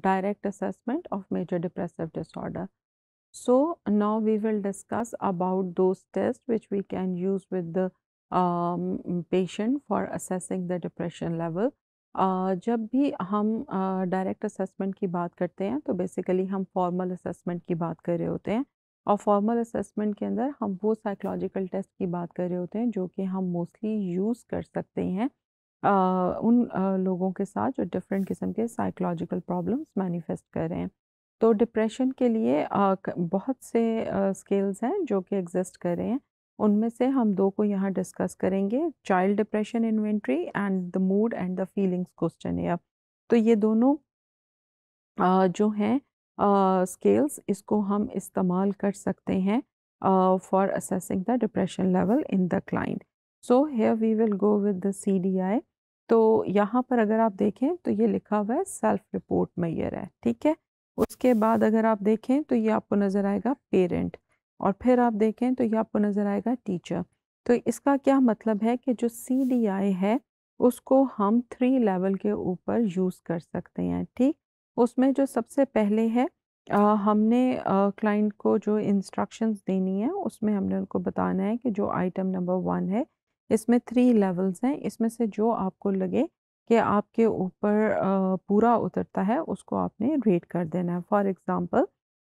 direct assessment of major depressive disorder. So now we will discuss about those tests which we can use with the um, patient for assessing the depression level. Uh, जब भी हम direct uh, assessment की बात करते हैं तो basically हम formal assessment की बात कर रहे होते हैं और फॉर्मल असेसमेंट के अंदर हम वो साइकोलॉजिकल टेस्ट की बात कर रहे होते हैं जो कि हम मोस्टली यूज़ कर सकते हैं उन लोगों के साथ जो डिफरेंट किस्म के साइकोलॉजिकल प्रॉब्लम्स मैनिफेस्ट कर रहे हैं तो डिप्रेशन के लिए बहुत से स्केल्स हैं जो कि एग्जिस्ट कर रहे हैं उनमें से हम दो को यहाँ डिस्कस करेंगे child depression inventory and the mood and the feelings question तो ये दोनों जो हैं स्केल्स इसको हम इस्तेमाल कर सकते हैं for assessing the depression level in the client so here we will go with the C D I तो यहाँ पर अगर आप देखें तो ये लिखा हुआ है सेल्फ रिपोर्ट मैयर है ठीक है उसके बाद अगर आप देखें तो ये आपको नज़र आएगा पेरेंट और फिर आप देखें तो ये आपको नज़र आएगा टीचर तो इसका क्या मतलब है कि जो सी डी आई है उसको हम थ्री लेवल के ऊपर यूज़ कर सकते हैं ठीक उसमें जो सबसे पहले है आ, हमने क्लाइंट को जो इंस्ट्रक्शंस देनी है उसमें हमने उनको बताना है कि जो आइटम नंबर वन है इसमें थ्री लेवल्स हैं इसमें से जो आपको लगे कि आपके ऊपर पूरा उतरता है उसको आपने रेट कर देना है for example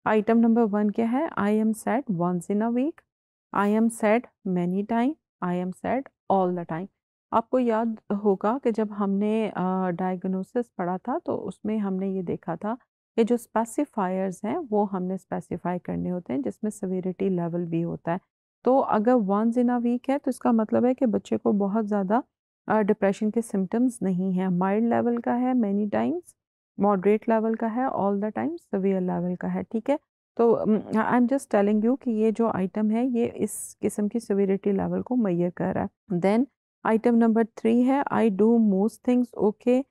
item number one क्या है I am sad once in a week I am sad many time I am sad all the time आपको याद होगा कि जब हमने डायग्नोसिस uh, पढ़ा था तो उसमें हमने ये देखा था कि जो स्पेसिफायर्स हैं वो हमने स्पेसिफाई करने होते हैं जिसमें सवेरिटी लेवल भी होता है तो अगर वंस इन अ वीक है तो इसका मतलब है कि बच्चे को बहुत ज़्यादा डिप्रेशन के सिम्टम्स नहीं हैं माइल्ड लेवल का है मैनी टाइम्स मॉडरेट लेवल का है all the time severe level का है ठीक है तो I am just telling you कि ये जो आइटम है ये इस किस्म की सवेरिटी लेवल को मैयर कर रहा है देन आइटम नंबर थ्री है I do most things okay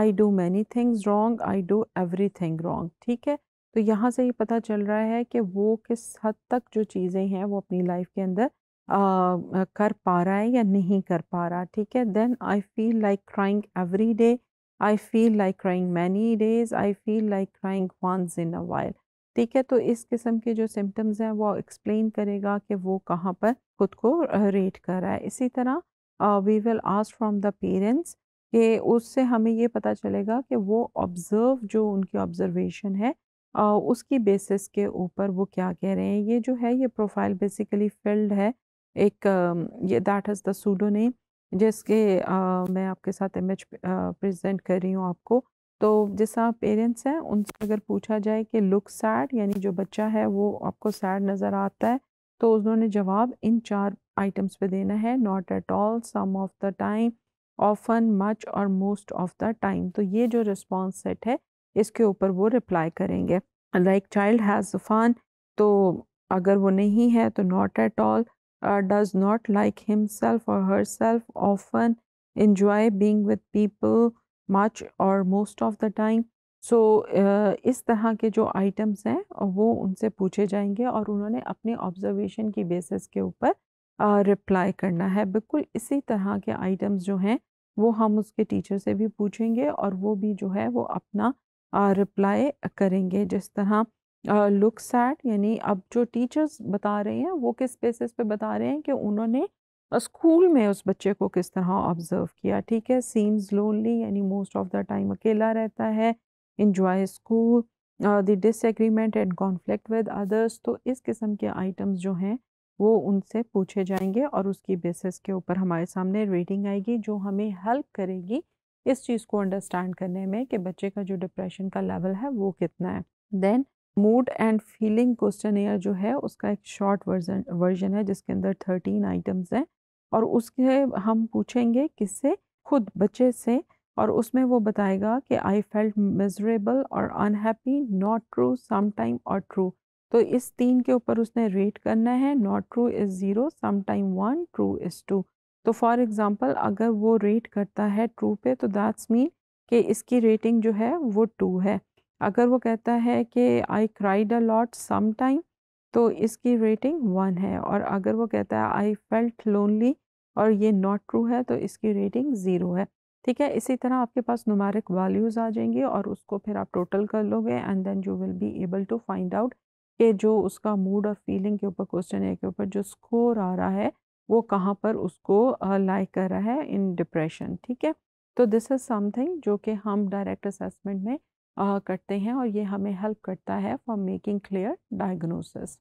I do many things wrong I do everything wrong ठीक है तो यहाँ से ये पता चल रहा है कि वो किस हद तक जो चीज़ें हैं वो अपनी लाइफ के अंदर आ, कर पा रहा है या नहीं कर पा रहा ठीक है then I feel like crying every day I feel like crying many days I feel like crying once in a while ठीक है तो इस किस्म के जो सिम्टम्स हैं वो एक्सप्लेन करेगा कि वो कहाँ पर खुद को रेट कर रहा है इसी तरह we will ask from the parents कि उससे हमें ये पता चलेगा कि वो ऑब्ज़र्व जो उनकी ऑब्ज़र्वेशन है उसकी बेसिस के ऊपर वो क्या कह रहे हैं ये जो है ये प्रोफाइल बेसिकली फिल्ड है एक ये that is the pseudo name जिसके आ, मैं आपके साथ इमेज प्रेजेंट कर रही हूँ आपको तो जैसा पेरेंट्स हैं उनसे अगर पूछा जाए कि लुक सैड यानी जो बच्चा है वो आपको सैड नज़र आता है तो उन्होंने जवाब इन चार आइटम्स पे देना है not at all some of the time often much और मोस्ट ऑफ द टाइम तो ये जो रिस्पॉन्स सेट है इसके ऊपर वो रिप्लाई करेंगे लाइक चाइल्ड हैज़ जुफान तो अगर वो नहीं है तो not at all does not like himself और herself often enjoy being with people much और most of the time so इस तरह के जो आइटम्स हैं वो उनसे पूछे जाएंगे और उन्होंने अपने ऑब्जर्वेशन की बेसिस के ऊपर रिप्लाई uh, करना है बिल्कुल इसी तरह के आइटम्स जो हैं वो हम उसके टीचर से भी पूछेंगे और वो भी जो है वो अपना रिप्लाई करेंगे जिस तरह लुक सैट यानी अब जो टीचर्स बता रहे हैं वो किस बेसिस पे बता रहे हैं कि उन्होंने स्कूल में उस बच्चे को किस तरह ऑब्ज़र्व किया ठीक है सीम्स लोनली यानी मोस्ट ऑफ द टाइम अकेला रहता है enjoy school the disagreement and conflict with others तो इस किस्म के आइटम्स जो हैं वो उनसे पूछे जाएंगे और उसकी बेसिस के ऊपर हमारे सामने रेटिंग आएगी जो हमें हेल्प करेगी इस चीज़ को अंडरस्टैंड करने में कि बच्चे का जो डिप्रेशन का लेवल है वो कितना है then mood and feeling question जो है उसका एक शॉर्ट वर्जन वर्जन है जिसके अंदर थर्टीन आइटम्स हैं और उसके हम पूछेंगे किससे खुद बच्चे से और उसमें वो बताएगा कि आई फेल्ट मिजरेबल और अनहैप्पी नॉट ट्रू समाइम और ट्रू तो इस तीन के ऊपर उसने रेट करना है not true is zero sometime one true is two तो फॉर एग्ज़ाम्पल अगर वो रेट करता है ट्रू पे तो दैट्स मीन कि इसकी रेटिंग जो है वो टू है अगर वो कहता है कि I cried a lot some time तो इसकी रेटिंग वन है और अगर वो कहता है आई फेल्ट लोनली और ये नॉट ट्रू है तो इसकी रेटिंग ज़ीरो है ठीक है इसी तरह आपके पास नुमारिक वैल्यूज़ आ जाएंगे और उसको फिर आप टोटल कर लोगे and then you will be able to find out कि जो उसका मूड और फीलिंग के ऊपर क्वेश्चन है के ऊपर जो स्कोर आ रहा है वो कहाँ पर उसको लाइक कर रहा है इन डिप्रेशन ठीक है तो दिस इज़ समथिंग जो कि हम डायरेक्ट असेसमेंट में करते हैं और ये हमें हेल्प करता है फॉर मेकिंग क्लियर डायग्नोसिस